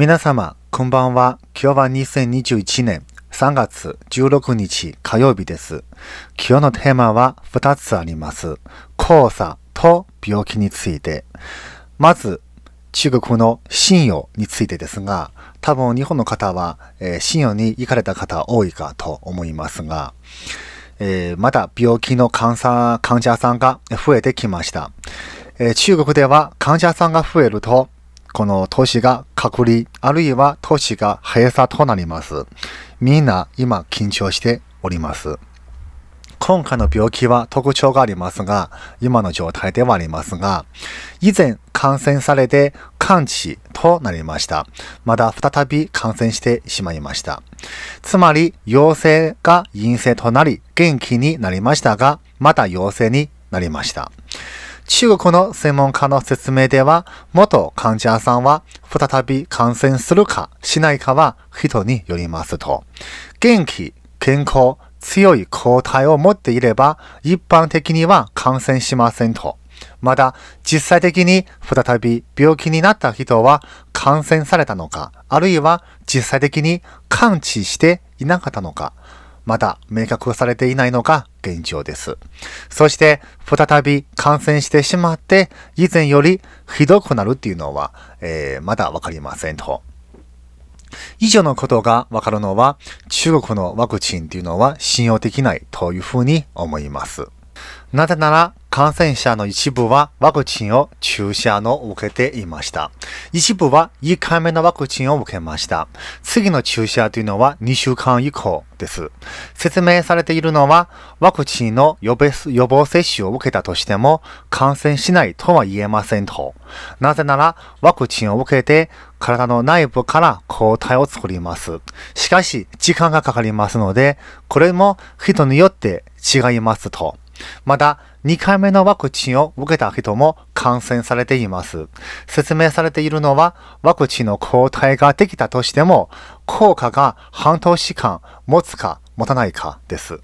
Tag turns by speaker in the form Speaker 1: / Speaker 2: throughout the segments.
Speaker 1: 皆様、こんばんは。今日は2021年3月16日火曜日です。今日のテーマは2つあります。黄砂と病気について。まず、中国の信用についてですが、多分日本の方は、えー、信用に行かれた方多いかと思いますが、えー、まだ病気の患者患者さんが増えてきました、えー、中国では患者さんが増えると、この都市が隔離、あるいは都市が閉鎖となります。みんな今緊張しております。今回の病気は特徴がありますが、今の状態ではありますが、以前感染されて完治となりました。まだ再び感染してしまいました。つまり、陽性が陰性となり、元気になりましたが、また陽性になりました。中国の専門家の説明では、元患者さんは再び感染するかしないかは人によりますと、元気、健康、強い抗体を持っていれば一般的には感染しませんと。まだ実際的に再び病気になった人は感染されたのか、あるいは実際的に完治していなかったのか、まだ明確化されていないのが現状です。そして、再び感染してしまって、以前よりひどくなるっていうのは、えー、まだわかりませんと。以上のことがわかるのは、中国のワクチンっていうのは信用できないというふうに思います。なぜなら、感染者の一部はワクチンを注射の受けていました。一部は1回目のワクチンを受けました。次の注射というのは2週間以降です。説明されているのは、ワクチンの予防接種を受けたとしても感染しないとは言えませんと。なぜなら、ワクチンを受けて体の内部から抗体を作ります。しかし、時間がかかりますので、これも人によって違いますと。また、2回目のワクチンを受けた人も感染されています。説明されているのは、ワクチンの抗体ができたとしても、効果が半年間持つか持たないかです。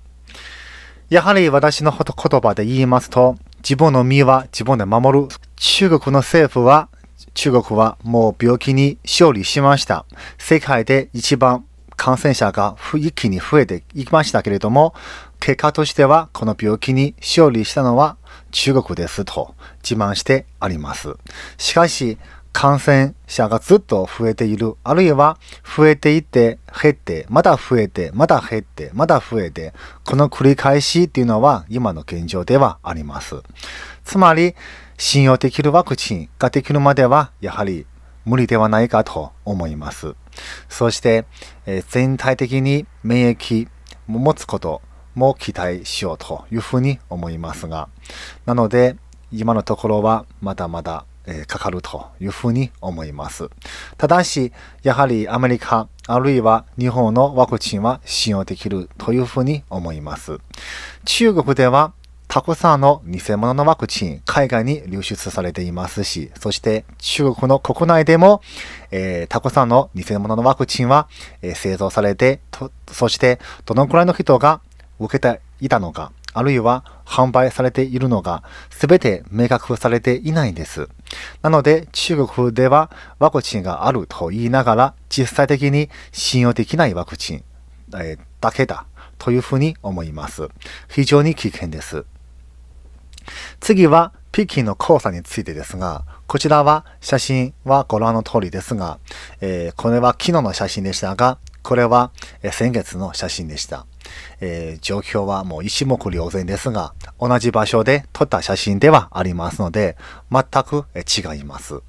Speaker 1: やはり私の言葉で言いますと、自分の身は自分で守る。中国の政府は、中国はもう病気に勝利しました。世界で一番感染者が一気に増えていきましたけれども、結果としてはこの病気に勝利したのは中国ですと自慢してあります。しかし、感染者がずっと増えている、あるいは増えていって減って、まだ増えて、まだ減って、まだ増えて、この繰り返しっていうのは今の現状ではあります。つまり、信用できるワクチンができるまでは、やはり無理ではないかと思います。そして、え全体的に免疫を持つことも期待しようというふうに思いますが、なので、今のところはまだまだ、えかかるというふうに思います。ただし、やはりアメリカ、あるいは日本のワクチンは使用できるというふうに思います。中国ではたくさんの偽物のワクチン、海外に流出されていますし、そして中国の国内でも、えー、たくさんの偽物のワクチンは、えー、製造されてそしてどのくらいの人が受けていたのか、あるいは販売されているのが全て明確されていないんです。なので中国ではワクチンがあると言いながら実際的に信用できないワクチン、えー、だけだというふうに思います。非常に危険です。次はピキの黄砂についてですが、こちらは写真はご覧の通りですが、えー、これは昨日の写真でしたが、これは先月の写真でした。えー、状況はもう一目瞭然ですが、同じ場所で撮った写真ではありますので、全く違います。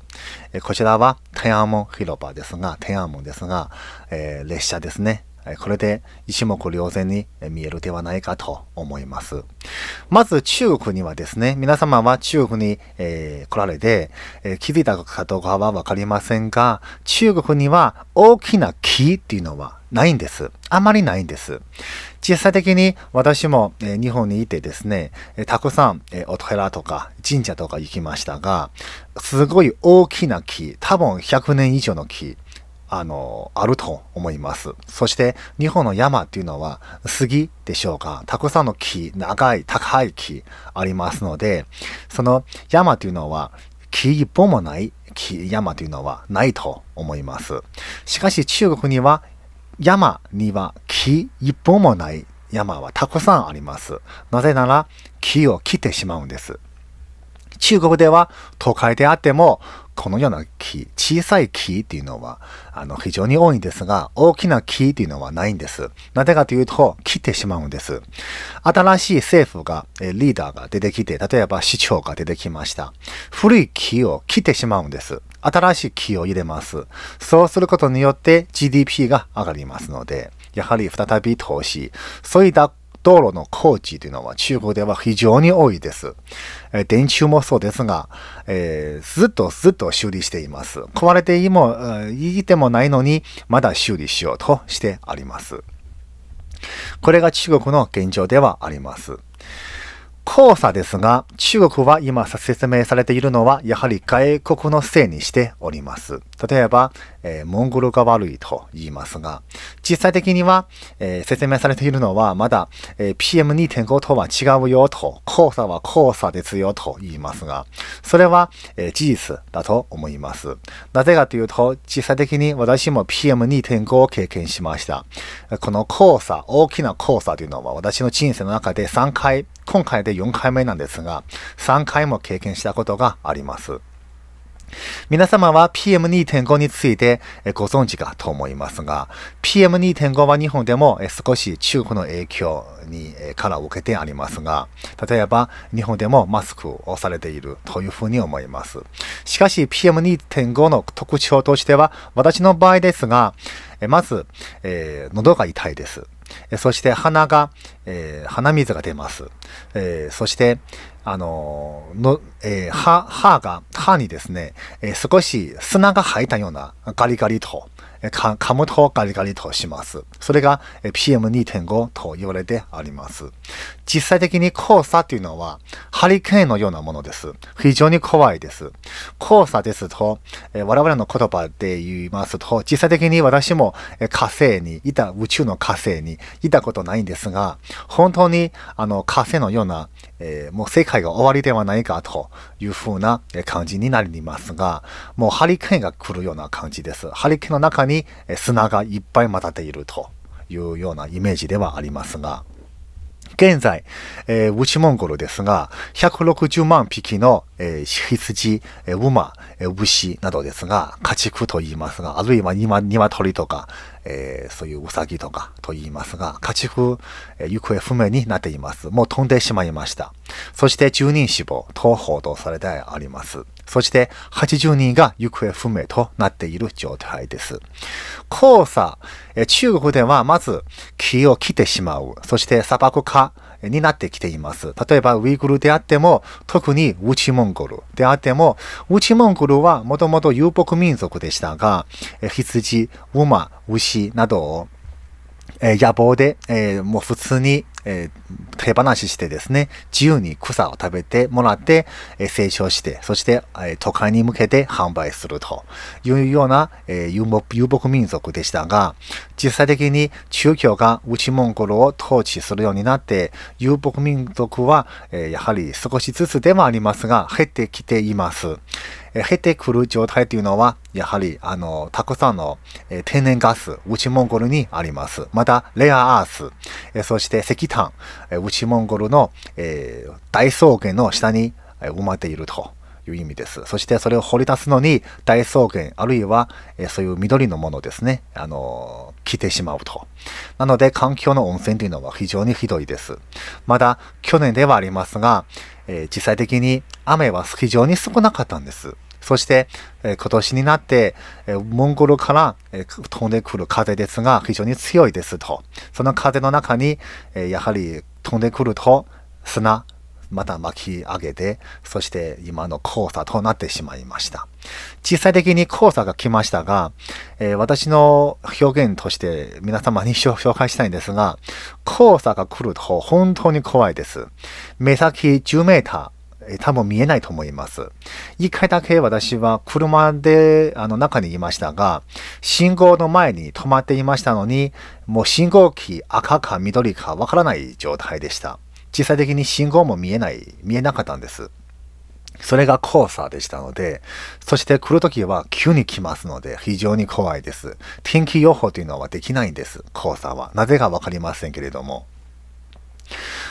Speaker 1: えこちらは天安門広場ですが、天安門ですが、えー、列車ですね。これで一目瞭然に見えるではないかと思います。まず中国にはですね、皆様は中国に、えー、来られて、えー、気づいたかどうかはわかりませんが、中国には大きな木っていうのはないんです。あまりないんです。実際的に私も、え日本にいてですね、えたくさん、えお寺とか神社とか行きましたが、すごい大きな木、多分100年以上の木、あの、あると思います。そして、日本の山っていうのは、杉でしょうか。たくさんの木、長い、高い木ありますので、その山というのは、木一本もない木山というのはないと思います。しかし、中国には、山には木一本もない山はたくさんあります。なぜなら、木を切ってしまうんです。中国では、都会であっても、このような木、小さい木っていうのは、あの、非常に多いんですが、大きな木っていうのはないんです。なぜかというと、切ってしまうんです。新しい政府が、えリーダーが出てきて、例えば市長が出てきました。古い木を切ってしまうんです。新しい木を入れます。そうすることによって GDP が上がりますので、やはり再び投資。そういった道路の工事というのは中国では非常に多いです。えー、電柱もそうですが、えー、ずっとずっと修理しています。壊れていも、いてもないのに、まだ修理しようとしてあります。これが中国の現状ではあります。交差ですが、中国は今説明されているのは、やはり外国のせいにしております。例えば、えー、モンゴルが悪いと言いますが、実際的には、えー、説明されているのは、まだ、えー、PM2.5 とは違うよと、交差は交差ですよと言いますが、それは、え事実だと思います。なぜかというと、実際的に私も PM2.5 を経験しました。この交差、大きな交差というのは私の人生の中で3回、今回で4回目なんですが、3回も経験したことがあります。皆様は PM2.5 についてご存知かと思いますが、PM2.5 は日本でも少し中国の影響にから受けてありますが、例えば日本でもマスクをされているというふうに思います。しかし PM2.5 の特徴としては、私の場合ですが、まず、えー、喉が痛いです。えそして鼻が、えー、鼻水が出ます。えー、そして、あのの、えー、歯、歯が、歯にですね、え少し砂が入ったようなガリガリと、かむとガリガリとします。それが PM2.5 と言われてあります。実際的に黄砂というのはハリケーンのようなものです。非常に怖いです。黄砂ですと、我々の言葉で言いますと、実際的に私も火星にいた、宇宙の火星にいたことないんですが、本当にあの火星のような、えー、もう世界が終わりではないかというふうな感じになりますが、もうハリケーンが来るような感じです。ハリケーンの中にに砂がいっぱい混ざっているというようなイメージではありますが、現在、えー、内モンゴルですが、160万匹の、えー、羊、えー、馬、えー、牛などですが、家畜と言いますが、あるいは鶏とか、えー、そういうウサギとかと言いますが、家畜、えー、行方不明になっています。もう飛んでしまいました。そして10人死亡、と報道されてあります。そして80人が行方不明となっている状態です。黄砂、中国ではまず木を切ってしまう。そして砂漠化になってきています。例えばウイグルであっても、特に内モンゴルであっても、内モンゴルはもともと遊牧民族でしたが、羊、馬、牛などを野望で、えー、もう普通に、えー、手放ししてですね、自由に草を食べてもらって、えー、成長して、そして、えー、都会に向けて販売するというような、えー、遊牧民族でしたが、実際的に中共が内モンゴルを統治するようになって、遊牧民族は、えー、やはり少しずつでもありますが、減ってきています。減ってくる状態というのは、やはり、あの、たくさんの天然ガス、内モンゴルにあります。また、レアアース、そして石炭、内モンゴルの、え大草原の下に埋まっていると。いう意味です。そしてそれを掘り出すのに大草原あるいは、えそういう緑のものですね、あの来てしまうと。なので環境の温泉というのは非常にひどいです。まだ去年ではありますが、えー、実際的に雨は非常に少なかったんです。そして、え今年になって、えモンゴルから、え飛んでくる風ですが、非常に強いですと。その風の中に、えやはり飛んでくると砂、また巻き上げて、そして今の黄砂となってしまいました。実際的に黄砂が来ましたが、えー、私の表現として皆様に紹介したいんですが、黄砂が来ると本当に怖いです。目先10メータ多分見えないと思います。一回だけ私は車であの中にいましたが、信号の前に止まっていましたのに、もう信号機赤か緑かわからない状態でした。実際的に信号も見えない、見えなかったんです。それが黄砂でしたので、そして来るときは急に来ますので非常に怖いです。天気予報というのはできないんです、黄砂は。なぜかわかりませんけれども。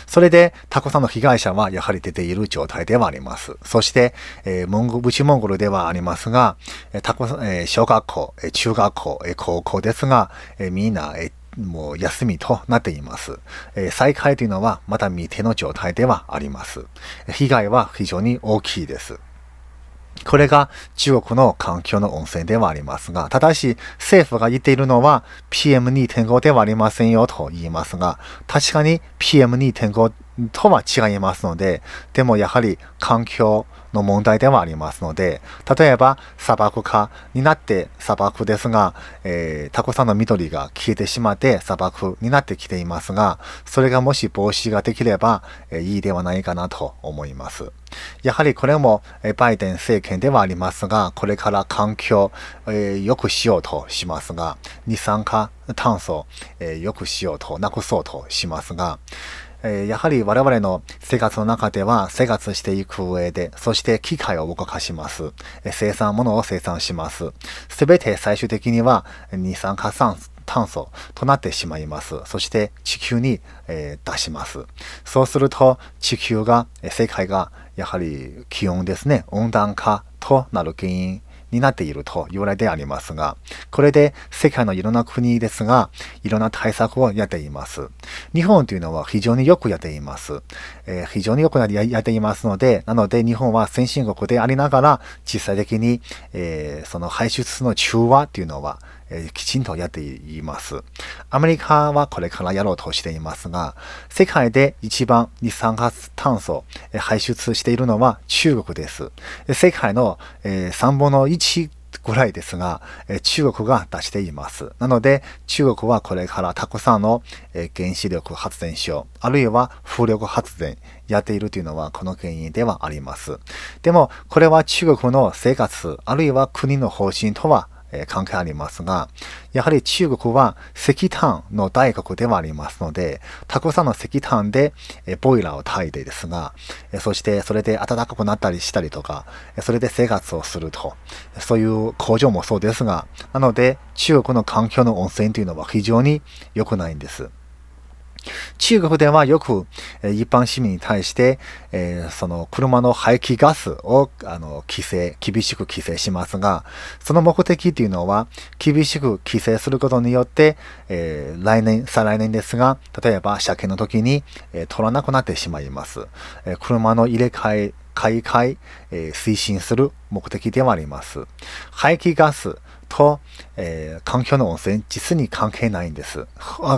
Speaker 1: それで、タコさんの被害者はやはり出ている状態ではあります。そして、えー、モンゴ、ブチモンゴルではありますが、えタコ、えー、小学校、えー、中学校、えー、高校ですが、えー、みんな、えー、もう休みとなっています。えー、再開というのはまだ未定の状態ではあります。被害は非常に大きいです。これが中国の環境の温泉ではありますが、ただし政府が言っているのは PM2.5 ではありませんよと言いますが、確かに PM2.5 とは違いますので、でもやはり環境の問題ではありますので、例えば砂漠化になって砂漠ですが、えー、たくさんの緑が消えてしまって砂漠になってきていますが、それがもし防止ができれば、えー、いいではないかなと思います。やはりこれもバイデン政権ではありますが、これから環境、えー、よくしようとしますが、二酸化炭素、えー、よくしようと、なくそうとしますが、えやはり我々の生活の中では生活していく上で、そして機械を動かします。え生産物を生産します。すべて最終的には二酸化酸素。炭素となってしまいます。そして地球に、えー、出します。そうすると地球が、世界がやはり気温ですね、温暖化となる原因になっていると言われてありますが、これで世界のいろんな国ですが、いろんな対策をやっています。日本というのは非常によくやっています。えー、非常によくやっていますので、なので日本は先進国でありながら、実際的に、えー、その排出の中和というのは、えきちんとやっています。アメリカはこれからやろうとしていますが、世界で一番二酸化炭素排出しているのは中国です。世界の3分の1ぐらいですが、中国が出しています。なので、中国はこれからたくさんの原子力発電所、あるいは風力発電やっているというのはこの原因ではあります。でも、これは中国の生活、あるいは国の方針とはえ関係ありますが、やはり中国は石炭の大国ではありますので、たくさんの石炭で、えボイラーを炊いてですが、えそしてそれで暖かくなったりしたりとか、それで生活をすると、そういう工場もそうですが、なので中国の環境の温泉というのは非常に良くないんです。中国ではよく、え一般市民に対して、えー、その車の排気ガスをあの規制、厳しく規制しますが、その目的というのは、厳しく規制することによって、えー、来年、再来年ですが、例えば車検の時に、えー、取らなくなってしまいます。え車の入れ替え買い替え、えー、推進する目的ではあります。排気ガスと、えー、環境の温泉、実に関係ないんです。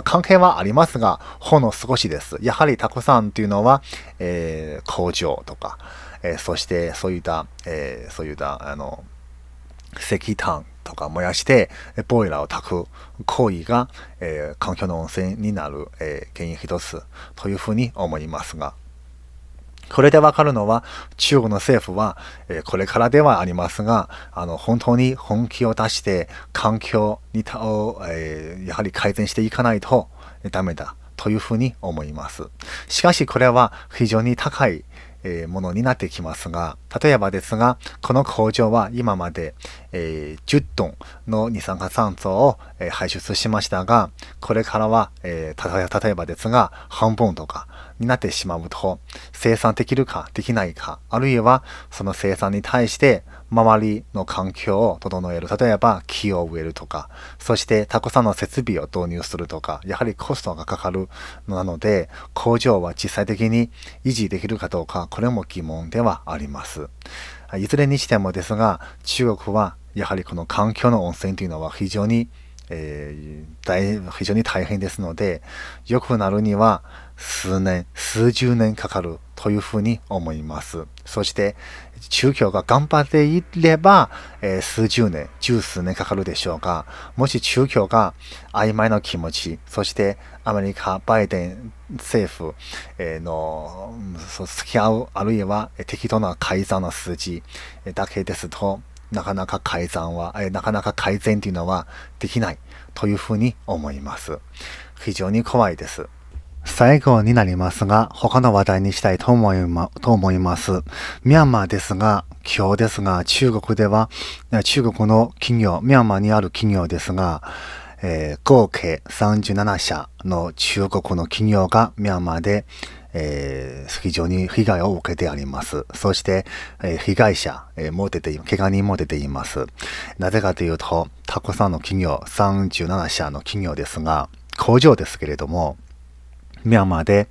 Speaker 1: 関係はありますが、ほの少しです。やはりタコさんというのは、えー、工場とか、えー、そしてそういった、えそういった、あの、石炭とか燃やして、ボイラーを炊く行為が、え環境の温泉になる、え原因一つというふうに思いますが、これでわかるのは中国の政府は、これからではありますがあの本当に本気を出して環境にたを、えー、やはり改善していかないとダメだというふうに思います。しかしこれは非常に高いものになってきますが例えばですがこの工場は今までえ10トンの二酸化炭素を、え排出しましたが、これからは、え例えばですが、半分とかになってしまうと、生産できるかできないか、あるいはその生産に対して周りの環境を整える。例えば木を植えるとか、そしてたくさんの設備を導入するとか、やはりコストがかかるのなので、工場は実際的に維持できるかどうか、これも疑問ではあります。いずれにしてもですが、中国はやはりこの環境の温泉というのは非常に、えー、大非常に大変ですので良くなるには数年数十年かかるというふうに思いますそして中共が頑張っていれば、えー、数十年十数年かかるでしょうがもし中共が曖昧な気持ちそしてアメリカバイデン政府の付き合うあるいは適当な改ざんの数字だけですとなかなか改ざんは、えなかなか改善というのはできないというふうに思います。非常に怖いです。最後になりますが、他の話題にしたいと思いま、と思います。ミャンマーですが、今日ですが、中国では、中国の企業、ミャンマーにある企業ですが、えー、合計37社の中国の企業がミャンマーで、えー、非常に被害を受けてあります。そして、えー、被害者、えー、も出て、怪我人も出ています。なぜかというと、たくさんの企業、37社の企業ですが、工場ですけれども、ミャンマーで、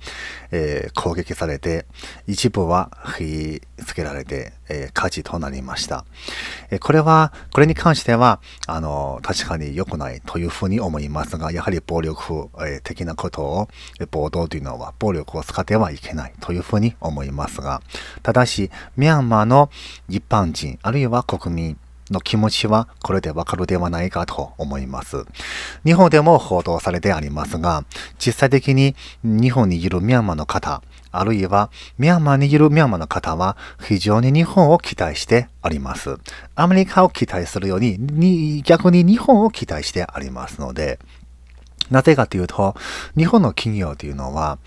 Speaker 1: えー、攻撃されて、一部は火付けられて、えー、火事となりました。えこれは、これに関しては、あの、確かに良くないというふうに思いますが、やはり暴力、え的なことを、暴動というのは暴力を使ってはいけないというふうに思いますが、ただし、ミャンマーの一般人、あるいは国民、の気持ちはこれでわかるではないかと思います。日本でも報道されてありますが、実際的に日本にいるミャンマーの方、あるいはミャンマーにいるミャンマーの方は非常に日本を期待してあります。アメリカを期待するように、に逆に日本を期待してありますので、なぜかというと、日本の企業というのは、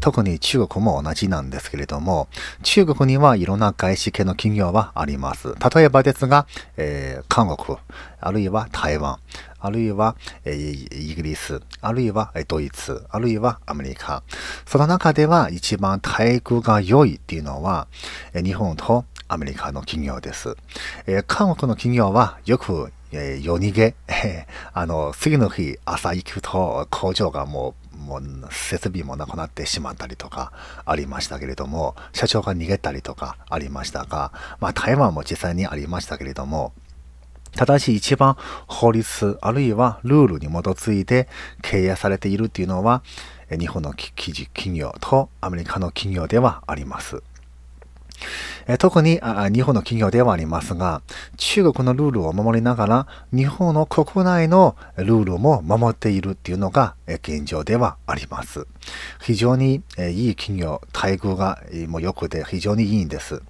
Speaker 1: 特に中国も同じなんですけれども、中国にはいろんな外資系の企業はあります。例えばですが、えー、韓国、あるいは台湾、あるいは、えー、イギリス、あるいは、ドイツ、あるいはアメリカ。その中では一番待遇が良いというのは、日本とアメリカの企業です。えー、韓国の企業はよくえー、夜逃げ、あの、次の日朝行くと工場がもう、もう設備もなくなってしまったりとかありましたけれども、社長が逃げたりとかありましたが、まあ台湾も実際にありましたけれども、ただし一番法律あるいはルールに基づいて経営されているっていうのは、日本の企業とアメリカの企業ではあります。特に日本の企業ではありますが、中国のルールを守りながら、日本の国内のルールも守っているっていうのが、現状ではあります。非常に、いい企業、待遇が、え良くて非常にいいんです。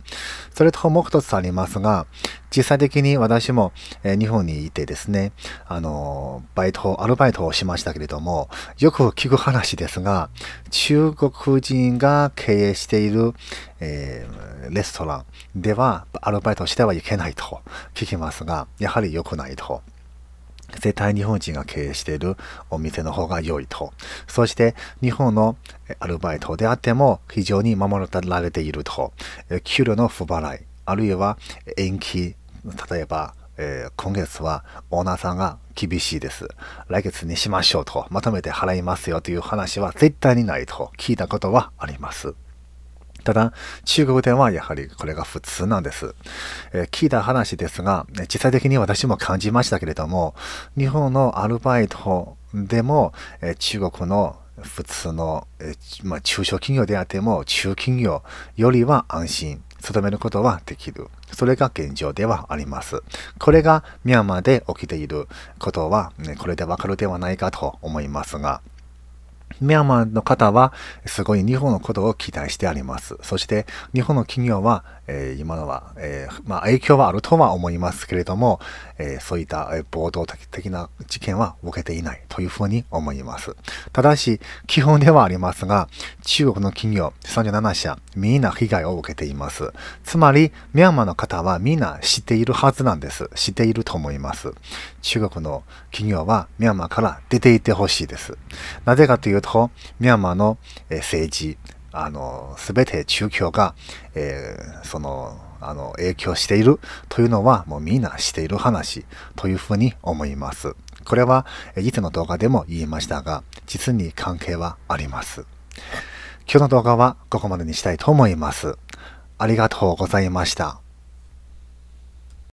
Speaker 1: それともう一つありますが、実際的に私も、え日本にいてですね、あの、バイト、アルバイトをしましたけれども、よく聞く話ですが、中国人が経営している、えー、レストランではアルバイトしてはいけないと聞きますが、やはり良くないと。絶対日本人が経営しているお店の方が良いと。そして日本のアルバイトであっても非常に守られていると。給料の不払い、あるいは延期例えば、えー、今月はオーナーさんが厳しいです。来月にしましょうと、まとめて払いますよという話は絶対にないと聞いたことはあります。ただ、中国ではやはりこれが普通なんです。えー、聞いた話ですが、実際的に私も感じましたけれども、日本のアルバイトでも、えー、中国の普通の、えー、まあ、中小企業であっても中企業よりは安心。定めることはできる。それが現状ではあります。これがミャンマーで起きていることは、ね、これでわかるではないかと思いますが、ミャンマーの方はすごい日本のことを期待してあります。そして日本の企業は、えー、今のは、えー、まあ、影響はあるとは思いますけれども、えー、そういった、暴動的な事件は受けていないというふうに思います。ただし、基本ではありますが、中国の企業37社、みんな被害を受けています。つまり、ミャンマーの方はみんな知っているはずなんです。知っていると思います。中国の企業はミャンマーから出ていってほしいです。なぜかというと、ミャンマーの政治、あの、すべて中共が、えー、その、あの、影響しているというのは、もうみんなしている話というふうに思います。これは、以前の動画でも言いましたが、実に関係はあります。今日の動画はここまでにしたいと思います。ありがとうございました。